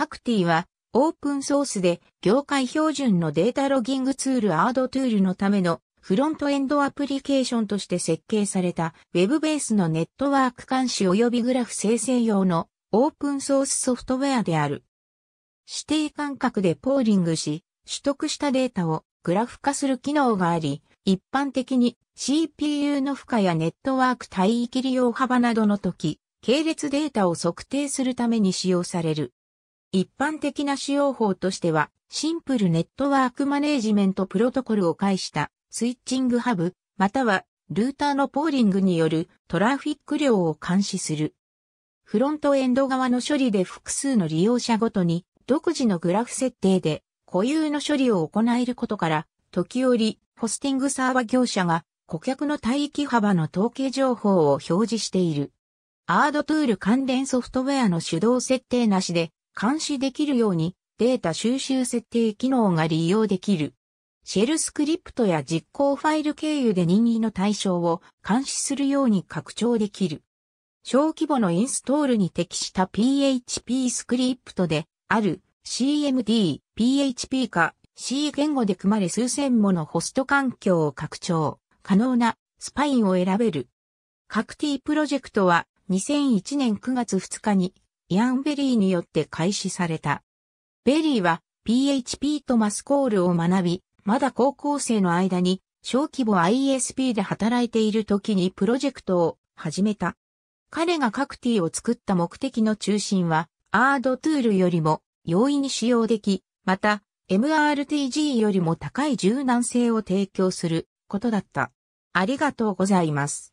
各 T はオープンソースで業界標準のデータロギングツールアードトゥールのためのフロントエンドアプリケーションとして設計された Web ベースのネットワーク監視及びグラフ生成用のオープンソースソフトウェアである。指定間隔でポーリングし、取得したデータをグラフ化する機能があり、一般的に CPU の負荷やネットワーク帯域利用幅などの時、系列データを測定するために使用される。一般的な使用法としては、シンプルネットワークマネージメントプロトコルを介したスイッチングハブ、またはルーターのポーリングによるトラフィック量を監視する。フロントエンド側の処理で複数の利用者ごとに独自のグラフ設定で固有の処理を行えることから、時折ホスティングサーバ業者が顧客の帯域幅の統計情報を表示している。アードトゥール関連ソフトウェアの手動設定なしで監視できるようにデータ収集設定機能が利用できる。シェルスクリプトや実行ファイル経由で任意の対象を監視するように拡張できる。小規模のインストールに適した PHP スクリプトである CMD、PHP か C 言語で組まれ数千ものホスト環境を拡張、可能なスパインを選べる。各 T プロジェクトは2001年9月2日にイアン・ベリーによって開始された。ベリーは PHP とマスコールを学び、まだ高校生の間に小規模 ISP で働いている時にプロジェクトを始めた。彼がカクティを作った目的の中心は、アードトゥールよりも容易に使用でき、また MRTG よりも高い柔軟性を提供することだった。ありがとうございます。